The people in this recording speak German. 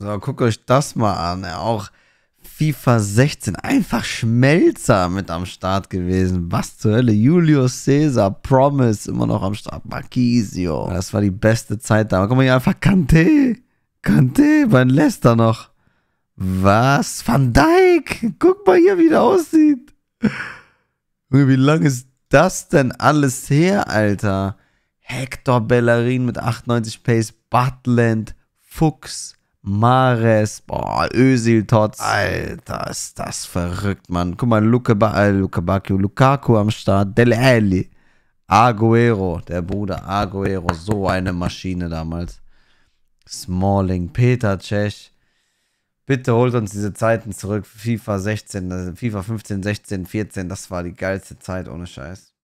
So, guckt euch das mal an. Auch FIFA 16, einfach Schmelzer mit am Start gewesen. Was zur Hölle? Julius Caesar, Promise immer noch am Start. Marquisio. Das war die beste Zeit da. Guck mal hier einfach Kanté. Kanté mein Lester noch. Was? Van Dijk? Guck mal hier, wie der aussieht. Wie lang ist das denn alles her, Alter? Hector Bellerin mit 98 Pace, Butland, Fuchs, Mares, boah, Özil, Tots. Alter, ist das verrückt, Mann. Guck mal, Luke ba äh, Luke Bacchio, Lukaku am Start, Dele Alli, Aguero, der Bruder Aguero, so eine Maschine damals. Smalling, Peter Cech. Bitte holt uns diese Zeiten zurück. FIFA 16, äh, FIFA 15, 16, 14, das war die geilste Zeit ohne Scheiß.